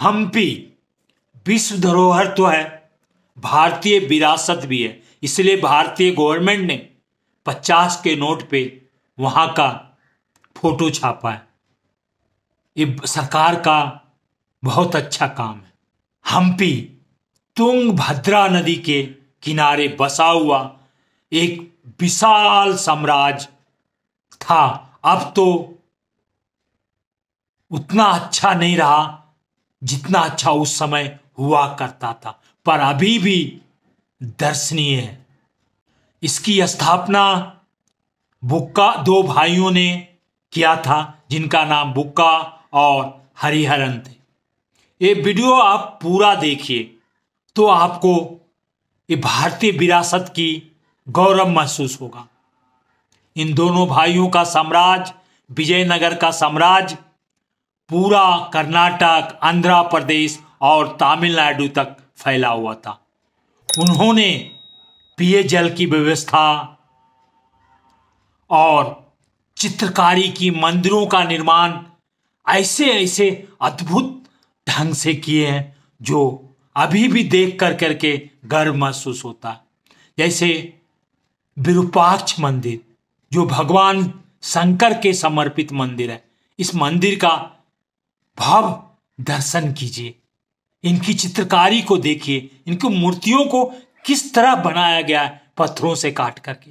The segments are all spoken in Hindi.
हम्पी विश्व धरोहर तो है भारतीय विरासत भी है इसलिए भारतीय गवर्नमेंट ने पचास के नोट पे वहां का फोटो छापा है ये सरकार का बहुत अच्छा काम है हम्पी तुंग भद्रा नदी के किनारे बसा हुआ एक विशाल साम्राज्य था अब तो उतना अच्छा नहीं रहा जितना अच्छा उस समय हुआ करता था पर अभी भी दर्शनीय है इसकी स्थापना बुक्का दो भाइयों ने किया था जिनका नाम बुक्का और हरिहरन थे ये वीडियो आप पूरा देखिए तो आपको ये भारतीय विरासत की गौरव महसूस होगा इन दोनों भाइयों का साम्राज्य विजयनगर का साम्राज्य पूरा कर्नाटक आंध्र प्रदेश और तमिलनाडु तक फैला हुआ था उन्होंने पिए जल की व्यवस्था और चित्रकारी की मंदिरों का निर्माण ऐसे ऐसे अद्भुत ढंग से किए हैं जो अभी भी देख कर करके गर्व महसूस होता है जैसे विरूपाक्ष मंदिर जो भगवान शंकर के समर्पित मंदिर है इस मंदिर का भव दर्शन कीजिए इनकी चित्रकारी को देखिए इनकी मूर्तियों को किस तरह बनाया गया है पत्थरों से काट करके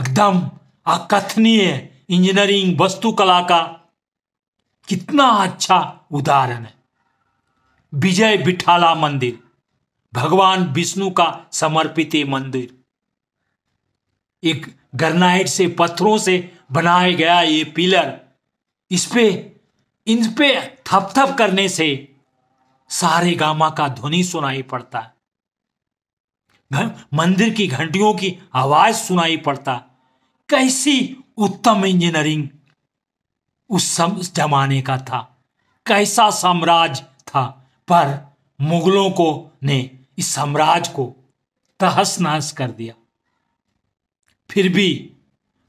एकदम अकथनीय इंजीनियरिंग वस्तुकला का कितना अच्छा उदाहरण है विजय बिठाला मंदिर भगवान विष्णु का समर्पित मंदिर एक गर्नाइट से पत्थरों से बनाया गया ये पिलर इस पे इन पे थप करने से सारे गामा का ध्वनि सुनाई पड़ता मंदिर की घंटियों की आवाज सुनाई पड़ता कैसी उत्तम इंजीनियरिंग उस जमाने का था कैसा साम्राज्य था पर मुगलों को ने इस साम्राज्य को तहस नहस कर दिया फिर भी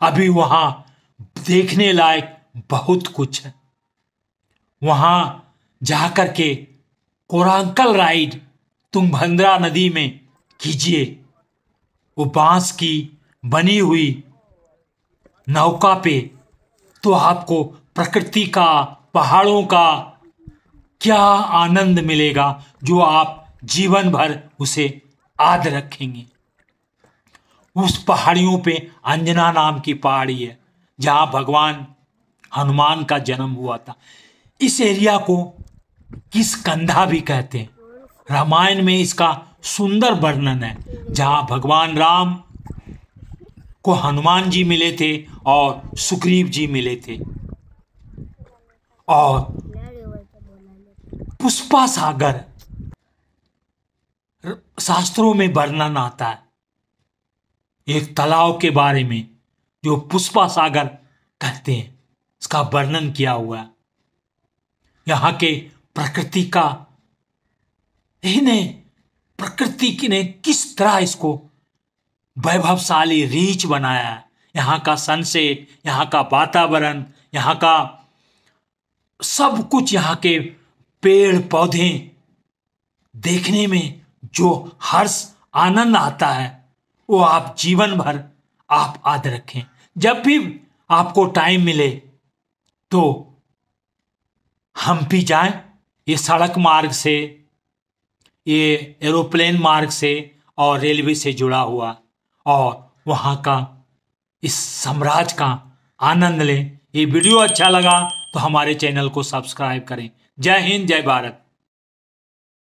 अभी वहां देखने लायक बहुत कुछ है वहां जा के कोरांकल राइड भंद्रा नदी में कीजिए वो बांस की बनी हुई नौका पे तो आपको प्रकृति का पहाड़ों का क्या आनंद मिलेगा जो आप जीवन भर उसे आद रखेंगे उस पहाड़ियों पे अंजना नाम की पहाड़ी है जहां भगवान हनुमान का जन्म हुआ था इस एरिया को किस कंधा भी कहते हैं रामायण में इसका सुंदर वर्णन है जहां भगवान राम को हनुमान जी मिले थे और सुग्रीव जी मिले थे और पुष्पा सागर शास्त्रों में वर्णन आता है एक तालाब के बारे में जो पुष्पा सागर कहते हैं इसका वर्णन किया हुआ है यहां के प्रकृति का इन्हें प्रकृति की ने किस तरह इसको वैभवशाली रीच बनाया यहां का सनसेट यहां का वातावरण यहां का सब कुछ यहां के पेड़ पौधे देखने में जो हर्ष आनंद आता है वो आप जीवन भर आप याद रखें जब भी आपको टाइम मिले तो हम्पी जाए ये सड़क मार्ग से ये एरोप्लेन मार्ग से और रेलवे से जुड़ा हुआ और वहाँ का इस साम्राज्य का आनंद लें ये वीडियो अच्छा लगा तो हमारे चैनल को सब्सक्राइब करें जय हिंद जय भारत